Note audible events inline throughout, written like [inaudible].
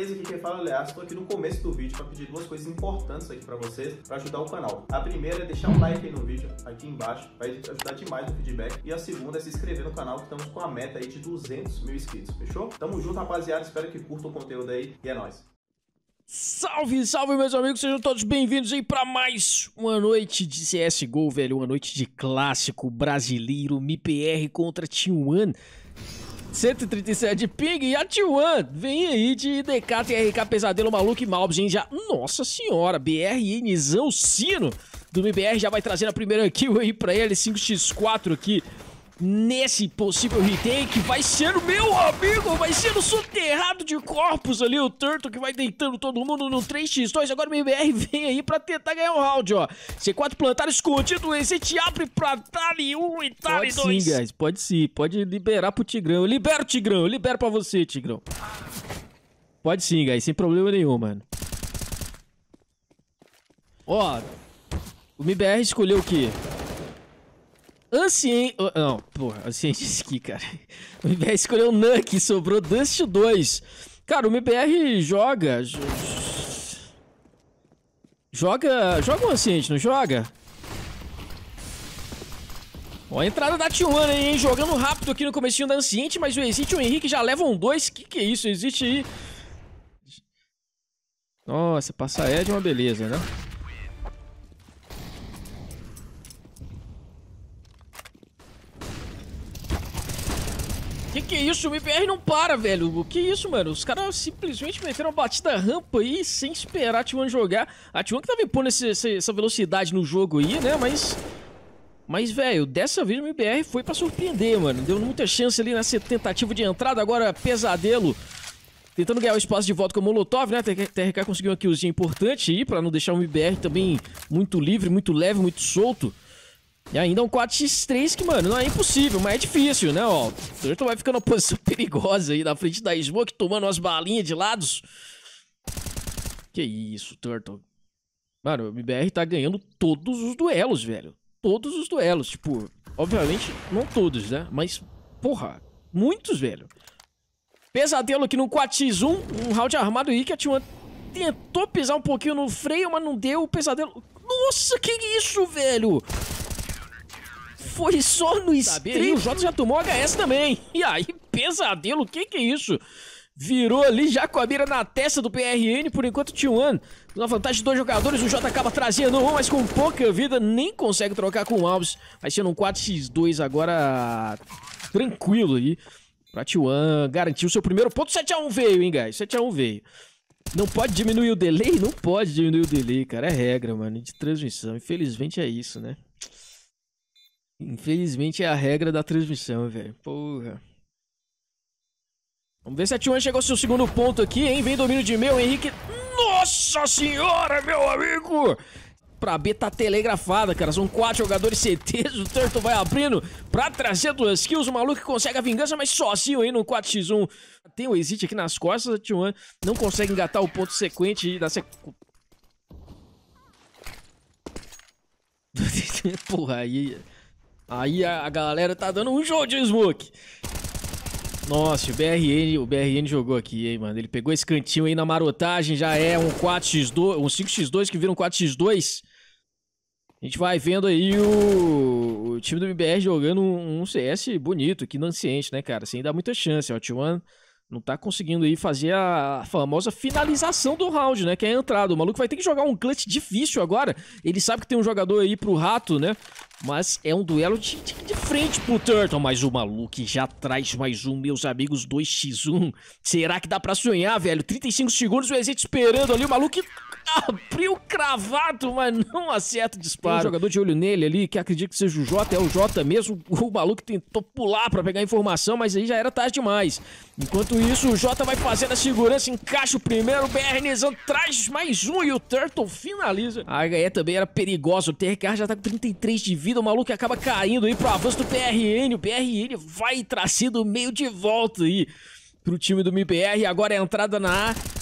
E aqui quem fala é estou aqui no começo do vídeo para pedir duas coisas importantes aqui para vocês para ajudar o canal. A primeira é deixar um like aí no vídeo, aqui embaixo, vai ajudar demais no feedback. E a segunda é se inscrever no canal, que estamos com a meta aí de 200 mil inscritos, fechou? Tamo junto, rapaziada, espero que curta o conteúdo aí e é nóis! Salve, salve meus amigos, sejam todos bem-vindos aí para mais uma noite de CSGO, velho, uma noite de clássico brasileiro, MIPR contra T1. 137 ping e a T1. Vem aí de DK, TRK, Pesadelo, Maluco e Malbs, hein? Já, nossa senhora, BRNzão Sino do MBR já vai trazendo a primeira kill aí pra ele, 5x4 aqui nesse possível retake vai ser o meu amigo, vai ser o soterrado de corpos ali, o Turtle que vai deitando todo mundo no 3x2. Agora o MBR [laughs] vem aí pra tentar ganhar o um round, ó. C4 plantado, escondido, te abre pra Tali 1 e Tali 2. Pode sim, guys, pode sim, pode liberar pro Tigrão. Eu libero o Tigrão, eu libero pra você, Tigrão. Pode sim, guys, sem problema nenhum, mano. Ó, o MBR escolheu o quê? Ancient... Ah, ah, não, porra, Ancient Ski, cara. O MBR escolheu Nuck, sobrou Dust 2. Cara, o MBR joga... Joga... Joga o Ancient, não joga? Ó, a entrada da T1 aí, hein? Jogando rápido aqui no comecinho da Ancient, mas o Exit e o Henrique já levam dois. Que que é isso? Existe aí... Nossa, passar é de uma beleza, né? que isso? O MBR não para, velho. O que isso, mano? Os caras simplesmente meteram uma batida rampa aí sem esperar a T1 jogar. A T1 que tava tá impondo esse, essa velocidade no jogo aí, né? Mas... Mas, velho, dessa vez o MBR foi pra surpreender, mano. Deu muita chance ali nessa tentativa de entrada. Agora, pesadelo. Tentando ganhar o espaço de volta com o Molotov, né? A TRK conseguiu uma killzinha importante aí, pra não deixar o MBR também muito livre, muito leve, muito solto. E ainda é um 4x3 que, mano, não é impossível, mas é difícil, né, ó. Turtle vai ficando uma posição [laughs] perigosa aí na frente da Smoke, tomando umas balinhas de lados. Que isso, Turtle. Mano, o MBR tá ganhando todos os duelos, velho. Todos os duelos, tipo, obviamente, não todos, né? Mas, porra, muitos, velho. Pesadelo aqui no 4x1, um round armado aí que a T1 tentou pisar um pouquinho no freio, mas não deu. O pesadelo... Nossa, que isso, velho? foi só no Sabia? E o Jota já tomou HS também. E aí, pesadelo, o que que é isso? Virou ali já com a mira na testa do PRN, por enquanto T1. Na vantagem de dois jogadores, o Jota acaba trazendo um, mas com pouca vida, nem consegue trocar com o Alves. Vai sendo um 4x2 agora tranquilo aí. Pra T1 garantir o seu primeiro ponto. 7x1 veio, hein, guys? 7x1 veio. Não pode diminuir o delay? Não pode diminuir o delay, cara. É regra, mano, de transmissão. Infelizmente é isso, né? Infelizmente é a regra da transmissão, velho. Porra. Vamos ver se a T1 chegou ao seu segundo ponto aqui, hein? Vem domínio de meu, Henrique. Nossa senhora, meu amigo! Pra B tá telegrafada, cara. São quatro jogadores CTs. O Turtle vai abrindo pra trazer duas kills. O maluco consegue a vingança, mas sozinho aí no 4x1. Tem o Exit aqui nas costas. A T1 não consegue engatar o ponto sequente da sequ... [laughs] Porra, aí... Aí a, a galera tá dando um show de smoke. Nossa, o BRN, o BRN jogou aqui, hein, mano. Ele pegou esse cantinho aí na marotagem, já é um 4x2, um 5x2 que vira um 4x2. A gente vai vendo aí o, o time do BBR jogando um, um CS bonito que no Anciente, né, cara? Sem dar muita chance. O T1 não tá conseguindo aí fazer a famosa finalização do round, né? Que é a entrada. O maluco vai ter que jogar um clutch difícil agora. Ele sabe que tem um jogador aí pro rato, né? Mas é um duelo de, de, de frente pro Turtle. Mas o maluco já traz mais um, meus amigos, 2x1. Será que dá pra sonhar, velho? 35 segundos, o Exit esperando ali. O maluco... [laughs] abriu cravado, mas não acerta o disparo. Tem um jogador de olho nele ali, que acredita que seja o Jota, é o Jota mesmo. O maluco tentou pular para pegar informação, mas aí já era tarde demais. Enquanto isso, o Jota vai fazendo a segurança, encaixa o primeiro, o BRNzão traz mais um e o Turtle finaliza. A HE também era perigosa, o TRK já tá com 33 de vida, o maluco acaba caindo aí pro avanço do PRN. O PRN vai trazido meio de volta aí pro time do MIBR, Agora é a entrada na A.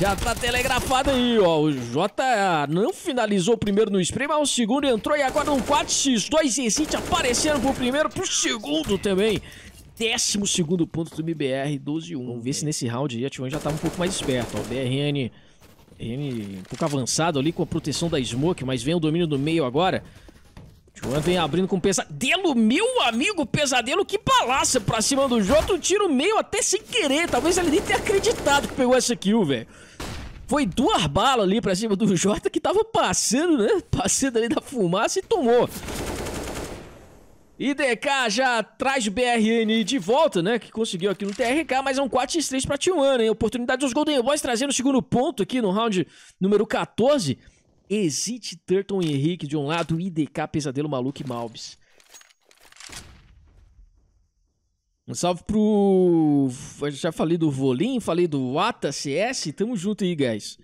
Já tá telegrafado aí, ó. O J não finalizou o primeiro no spray, mas o segundo entrou e agora um 4x2 e Exit aparecendo pro primeiro, pro segundo também. Décimo segundo ponto do MBR, 12-1. Vamos ver se nesse round aí a T1 já tava tá um pouco mais esperto. Ó, o BRN, BRN um pouco avançado ali com a proteção da Smoke, mas vem o domínio do meio agora. Juan vem abrindo com pesadelo, meu amigo, pesadelo que palácio pra cima do Jota, um tiro meio até sem querer, talvez ele nem tenha acreditado que pegou essa kill, velho. Foi duas balas ali pra cima do [laughs] Jota que tava passando, né? Passando ali da fumaça e tomou. IDK já traz o BRN de volta, né? Que conseguiu aqui no TRK, mas é um 4x3 pra Tijuana, hein? Oportunidade dos Golden Boys trazendo o segundo ponto aqui no round número 14. Exit, Turton, Henrique de um lado, IDK, Pesadelo, Maluco e Malbis. Um salve pro. Já falei do Volim, falei do Ata CS. Tamo junto aí, guys.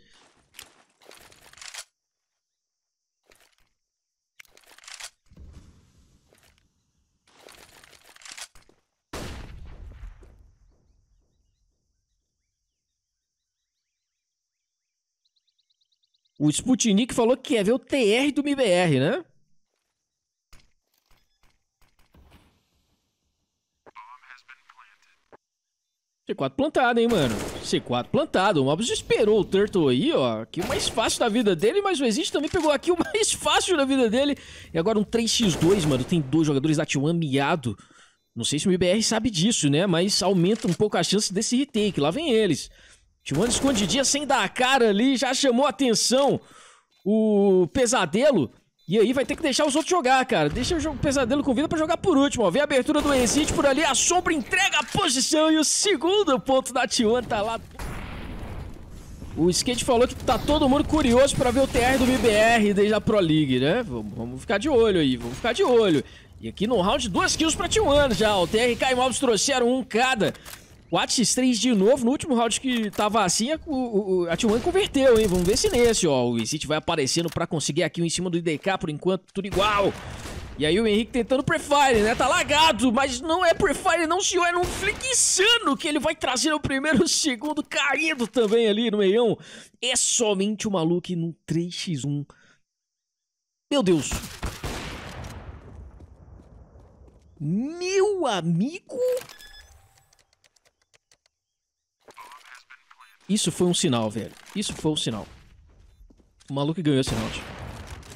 O Sputnik falou que quer ver o TR do MBR, né? C4 plantado, hein, mano. C4 plantado. O Mobius esperou o Turtle aí, ó. Aqui o mais fácil da vida dele, mas o Existe também pegou aqui o [laughs] mais fácil da vida dele. E agora um 3x2, mano. Tem dois jogadores da T1 miado. Não sei se o MBR sabe disso, né? Mas aumenta um pouco a chance desse retake. Lá vem eles. T1 escondidinha sem dar a cara ali. Já chamou a atenção o Pesadelo. E aí vai ter que deixar os outros jogar, cara. Deixa o jogo pesadelo com vida pra jogar por último, ó. a abertura do Exit por ali, a sombra entrega a posição e o segundo ponto da T1 tá lá. O Skate falou que tá todo mundo curioso pra ver o TR do BBR desde a Pro League, né? Vamos, ficar de olho aí, vamos ficar de olho. E aqui no round, duas kills pra T1 já. O TR e Kai trouxeram um cada. O Atis 3 de novo, no último round que tava assim, a, o, a T1 converteu, hein? Vamos ver se nesse, ó. O Exit vai aparecendo pra conseguir aqui o em cima do IDK por enquanto, tudo igual. E aí o Henrique tentando prefire, né? Tá lagado, mas não é prefire não, senhor. É um flick insano que ele vai trazer no primeiro [laughs] segundo, caindo também ali no meião. É somente o maluco no 3x1. Meu Deus. Meu amigo... Isso foi um sinal, velho. Isso foi um sinal. O maluco ganhou esse round.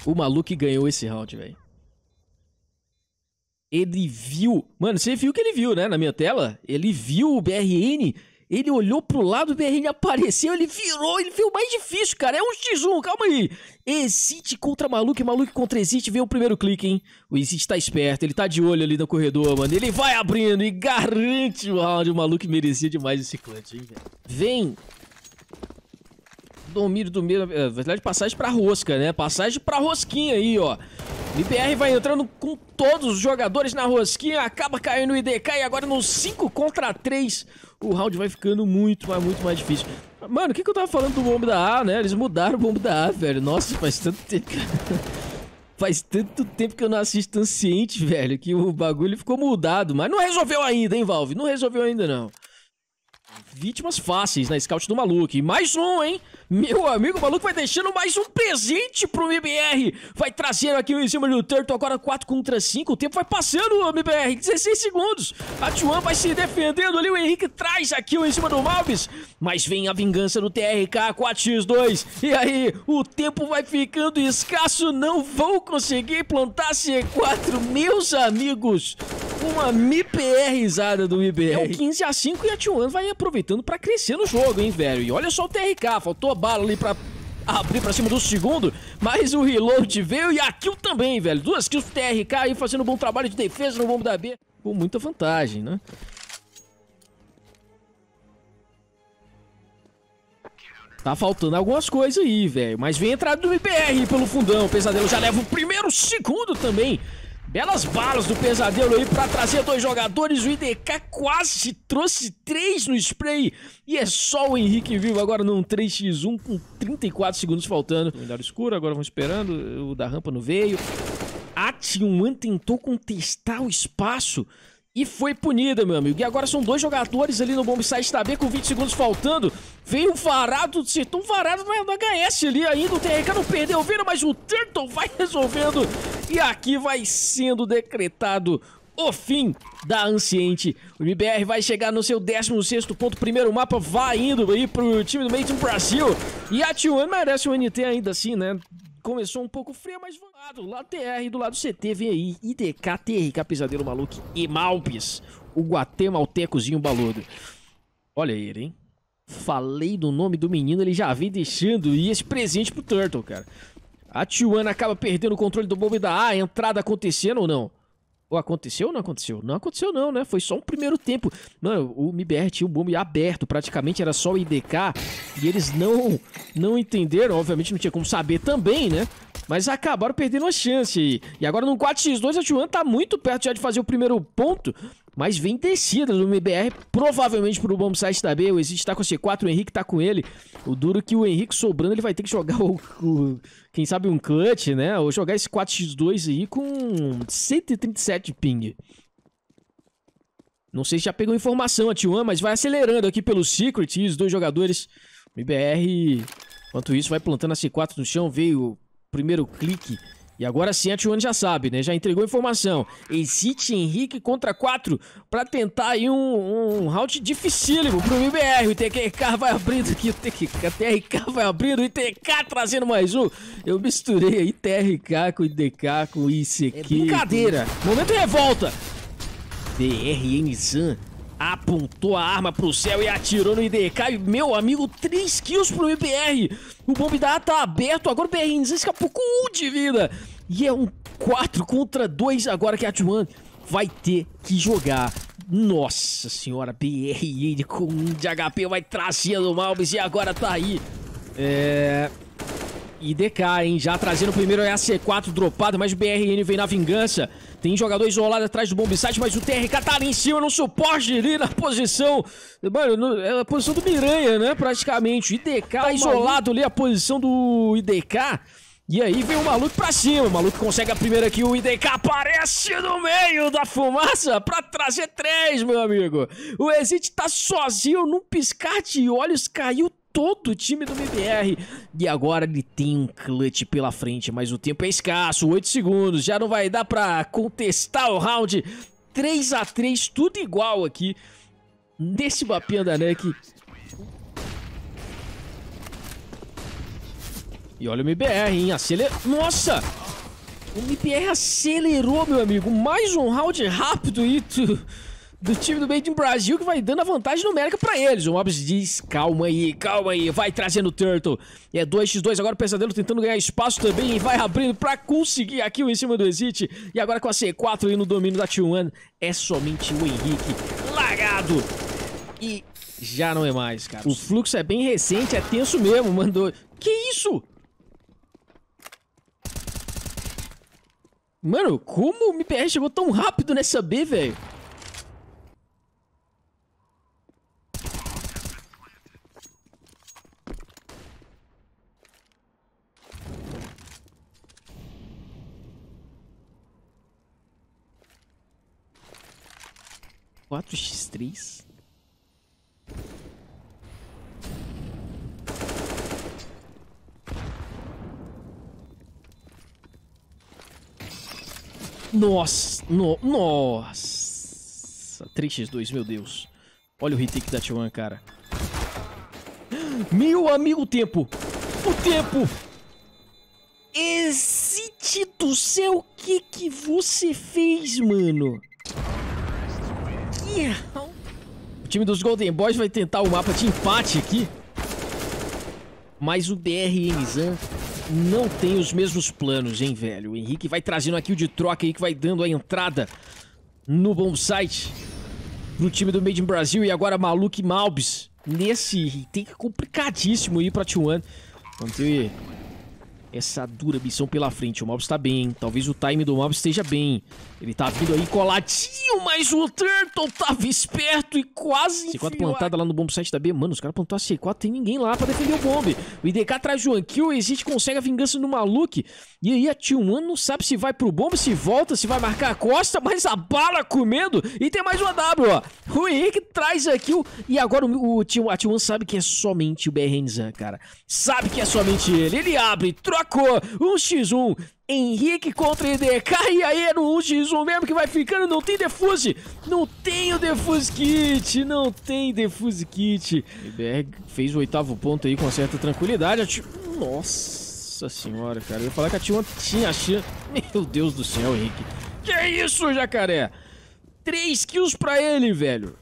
O maluco ganhou esse round, velho. Ele viu. Mano, você viu o que ele viu, né? Na minha tela. Ele viu o BRN. Ele olhou pro lado, o BRN apareceu, ele virou, ele viu. mais difícil, cara. É um X1, calma aí. Exit contra Maluco Maluco contra Exit. Vê o primeiro clique, hein? O Exit tá esperto, ele tá de olho ali no corredor, mano. Ele vai abrindo e garante o round. O Maluco merecia demais esse clutch, hein, velho. Vem Domínio do meio, eh, velocidade de passagem pra rosca, né? Passagem pra rosquinha aí, ó. MBR vai entrando com todos os jogadores na rosquinha, acaba caindo o IDK e agora no 5 contra 3 o round vai ficando muito, mas muito mais difícil. Mano, o que, que eu tava falando do bombo da A, né? Eles mudaram o bombo da A, velho. Nossa, faz tanto tempo [laughs] Faz tanto tempo que eu não assisto Anciente, velho, que o bagulho ficou mudado. Mas não resolveu ainda, hein, Valve? Não resolveu ainda, não vítimas fáceis na né? Scout do Maluco. E mais um, hein? Meu amigo Maluco vai deixando mais um presente pro MBR. Vai trazendo aqui o cima do Turtle, agora 4 contra 5. O tempo vai passando, MBR, 16 segundos. A Juan vai se defendendo ali, o Henrique traz aqui o em cima do Malves. Mas vem a vingança do TRK 4x2. E aí, o tempo vai ficando escasso, não vão conseguir plantar C4, meus amigos uma MIPRzada do MIBR. É o 15 a 5 e a T1 vai aproveitando pra crescer no jogo, hein, velho. E olha só o TRK, faltou a bala ali pra abrir pra cima do segundo, mas o reload veio e a kill também, velho. Duas kills pro TRK aí fazendo um bom trabalho de defesa no bombo da B. Com muita vantagem, né? Tá faltando algumas coisas aí, velho. Mas vem a entrada do MPR pelo fundão. O Pesadelo já leva o primeiro segundo também Belas balas do pesadelo aí para trazer dois jogadores. O IDK quase trouxe três no spray. E é só o Henrique vivo agora num 3x1 com 34 segundos faltando. Melhor escuro, agora vão esperando. O da rampa não veio. T1 tentou contestar o espaço e foi punida, meu amigo. E agora são dois jogadores ali no bombsite da B com 20 segundos faltando. Veio o varado, se um varado na, na HS ali ainda. O TRK não perdeu, vira, mas o Turtle vai [laughs] resolvendo. E aqui vai sendo decretado o fim da Anciente. O MBR vai chegar no seu 16 ponto, primeiro mapa, vai indo aí pro time do Mate Brasil. E a T1 merece um NT ainda assim, né? Começou um pouco frio, mas... Do lado TR, do lado CT, vem aí IDK, TRK, Pesadelo Maluco e Malpis, o guatemaltecozinho baludo. Olha ele, hein? Falei do nome do menino, ele já vem deixando e esse presente pro Turtle, cara. A Tijuana acaba perdendo o controle do bombe da A, entrada acontecendo ou não? Ou aconteceu ou não aconteceu? Não aconteceu não, né? Foi só um primeiro tempo. Mano, o MBR tinha o bombe aberto, praticamente era só o IDK. E eles não, não entenderam, obviamente não tinha como saber também, né? mas acabaram perdendo a chance. E agora no 4x2 a Juan tá muito perto já de fazer o primeiro ponto, mas vem descida do MBR, provavelmente pro Bom site da B. O Exit tá com C4, o Henrique tá com ele. O duro é que o Henrique sobrando, ele vai ter que jogar o, o quem sabe um clutch, né? Ou jogar esse 4x2 aí com 137 ping. Não sei se já pegou informação a T1, mas vai acelerando aqui pelo Secret e os dois jogadores. O MBR, enquanto isso, vai plantando a C4 no chão. Veio primeiro clique. E agora sim a Tijuana já sabe, né? Já entregou informação. Exite Henrique contra 4 para tentar aí um, um, round dificílimo pro MBR. O TQK vai abrindo aqui, o TQK, TRK vai abrindo, o ITK trazendo mais um. Eu misturei aí TRK com IDK, com ICQ. É brincadeira. Com... Momento revolta. DRN Zan apontou a arma pro céu e atirou no IDK. E, meu amigo, 3 kills pro MPR. O Bomb da tá aberto. Agora o BR escapou com 1 de vida. E é um 4 contra 2 agora que a T1 vai ter que jogar. Nossa senhora, BR com 1 de HP vai trazendo o Malbis e agora tá aí. É... IDK, hein? Já trazendo o primeiro é a C4 dropado, mas o BRN vem na vingança. Tem jogador isolado atrás do bomb site, mas o TRK tá ali em cima, no suporte ali na posição. Mano, no, é a posição do Miranha, né? Praticamente. O IDK tá isolado ali, a posição do IDK. E aí vem o maluco pra cima, o maluco consegue a primeira aqui, o IDK aparece no meio da fumaça pra trazer três, meu amigo. O Exit tá sozinho, num piscar de olhos, caiu todo o time do MBR. E agora ele tem um clutch pela frente, mas o tempo é escasso, 8 segundos, já não vai dar pra contestar o round. 3 a 3 tudo igual aqui, nesse mapinha da NEC. E olha o MBR, hein, acelera... Nossa! O MBR acelerou, meu amigo, mais um round rápido e... Tu do time do Made in Brasil que vai dando a vantagem numérica pra eles. O Mobs diz, calma aí, calma aí, vai trazendo o Turtle. E é 2x2, agora o Pesadelo tentando ganhar espaço também e vai abrindo pra conseguir aqui em cima do Exit. E agora com a C4 ali no domínio da T1, é somente o Henrique largado. E já não é mais, cara. O fluxo é bem recente, é tenso mesmo, mandou... Que isso? Mano, como o MPR chegou tão rápido nessa B, velho? 4x3. Nossa, no, nossa. 3x2, meu Deus. Olha o retake da T1, cara. Meu amigo, o tempo. O tempo. Existe do céu, o que que você fez, mano? O time dos Golden Boys vai tentar o mapa de empate aqui. Mas o DRM Zan não tem os mesmos planos, hein, velho? O Henrique vai trazendo aqui o de troca aí que vai dando a entrada no bom site pro time do Made in Brasil. E agora Maluk e Malbis nesse tem é complicadíssimo ir pra T1. Vamos ter essa dura missão pela frente. O Malbis tá bem, hein? Talvez o time do Malbis esteja bem. Ele tá vindo aí coladinho, mas o Turtle tava esperto e quase C4 plantada lá no bomb site da B. Mano, os caras plantaram a C4, tem ninguém lá pra defender o bomb. O IDK traz o Ankill, Exit consegue a vingança no Maluque. E aí a T1 não sabe se vai pro bomb, se volta, se vai marcar a costa, mas a bala comendo. E tem mais uma W, ó. O Henrique traz a kill e agora o, o, a T1 sabe que é somente o BRNZan, cara. Sabe que é somente ele. Ele abre, trocou, 1x1. Henrique contra IDK e aí é no 1x1 mesmo que vai ficando, não tem defuse, não tem o defuse kit, não tem defuse kit. IBR fez o oitavo ponto aí com certa tranquilidade, nossa senhora, cara, eu ia falar que a T1 tinha a chance, meu Deus do céu, Henrique, que isso, jacaré? Três kills pra ele, velho.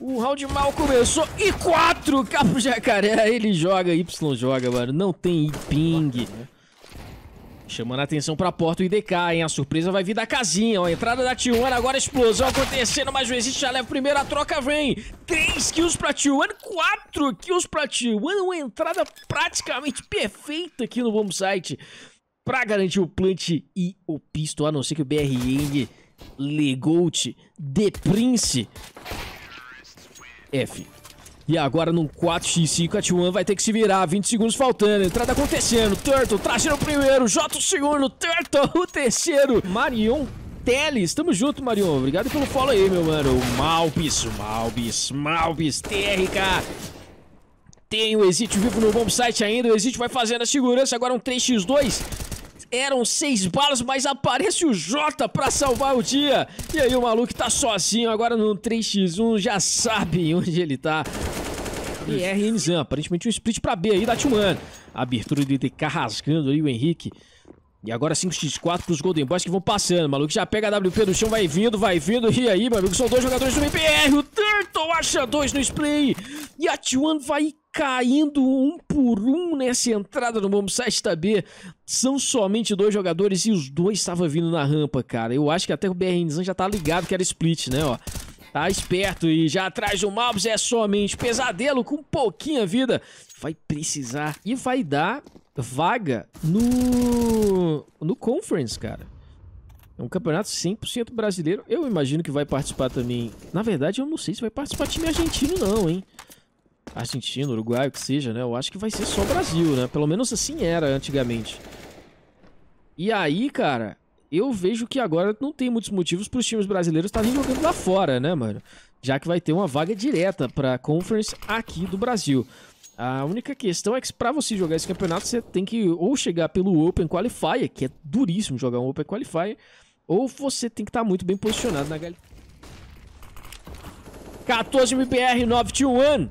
O round mal começou e quatro capo jacaré, ele joga, Y joga, mano, não tem ping. Chamando a atenção para a porta o IDK, hein? A surpresa vai vir da casinha, ó. Entrada da T1, agora explosão acontecendo, mas o Exit já leva primeiro, a troca vem. 3 kills pra T1, 4 kills pra T1. Uma entrada praticamente perfeita aqui no bombsite para garantir o plant e o pistol, a não ser que o BR Legout, The Prince. F. E agora num 4x5, a T1 vai ter que se virar. 20 segundos faltando. Entrada acontecendo. Turtle trazendo o primeiro. Jota o segundo. Turtle o terceiro. Marion Teles. Tamo junto, Marion. Obrigado pelo follow aí, meu mano. Malbis, Malbis, Malbis. TRK tem o Exit vivo no bom site ainda. O Exit vai fazendo a segurança. Agora um 3x2. Eram seis balas, mas aparece o Jota pra salvar o dia. E aí o maluco tá sozinho agora no 3x1. Já sabe onde ele tá. E é R. aparentemente um split para B aí da Tillman. Abertura de DK rasgando aí o Henrique. E agora 5x4 pros Golden Boys que vão passando. O maluco já pega a WP do chão, vai vindo, vai vindo. E aí, meu amigo, são dois jogadores do MPR. O Turtle acha dois no spray. E a T1 vai caindo um por um nessa entrada no bombsite da B. São somente dois jogadores e os dois estavam vindo na rampa, cara. Eu acho que até o BRN já tá ligado que era split, né, ó. Tá esperto e já atrás do Malbus é somente pesadelo com pouquinha vida. Vai precisar e vai dar vaga no, no Conference, cara. É um campeonato 100% brasileiro. Eu imagino que vai participar também. Na verdade, eu não sei se vai participar time argentino não, hein? Argentino, Uruguai, o que seja, né? Eu acho que vai ser só Brasil, né? Pelo menos assim era antigamente. E aí, cara, eu vejo que agora não tem muitos motivos para os times brasileiros estarem jogando lá fora, né, mano? Já que vai ter uma vaga direta para a Conference aqui do Brasil. A única questão é que para você jogar esse campeonato, você tem que ou chegar pelo Open Qualifier, que é duríssimo jogar um Open Qualifier, ou você tem que estar tá muito bem posicionado na galera. 14 MBR 921.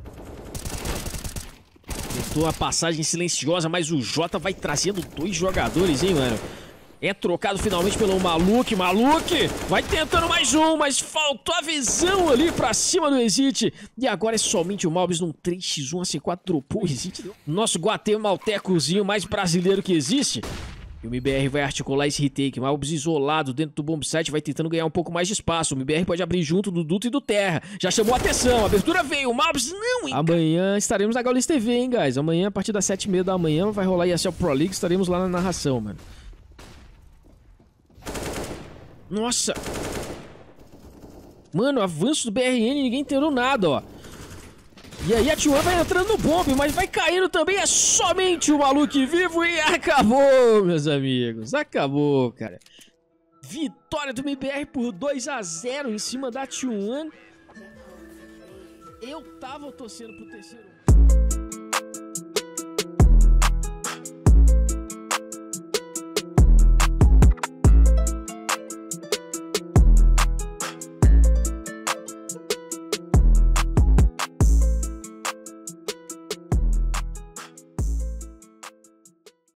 Tentou a passagem silenciosa, mas o Jota vai trazendo dois jogadores, hein, mano? É trocado finalmente pelo Maluque. Maluque vai tentando mais um, mas faltou a visão ali pra cima do Exit. E agora é somente o Malbis num 3x1 ac C4 dropou o Exit. Nosso guatemaltecozinho mais brasileiro que existe. E o MBR vai articular esse retake. Malbis isolado dentro do bombsite vai tentando ganhar um pouco mais de espaço. O MBR pode abrir junto do Duto e do Terra. Já chamou a atenção. A abertura veio. O Malbis não... Hein? Amanhã estaremos na Gaulis TV, hein, guys? Amanhã, a partir das 7h30 da manhã, vai rolar a ESL Pro League. Estaremos lá na narração, mano. Nossa! Mano, avanço do BRN, ninguém entendeu nada, ó. E aí a T1 vai entrando no bombe, mas vai caindo também. É somente o Maluco vivo e acabou, meus amigos. Acabou, cara. Vitória do MBR por 2 a 0 em cima da T1. Eu tava torcendo pro terceiro.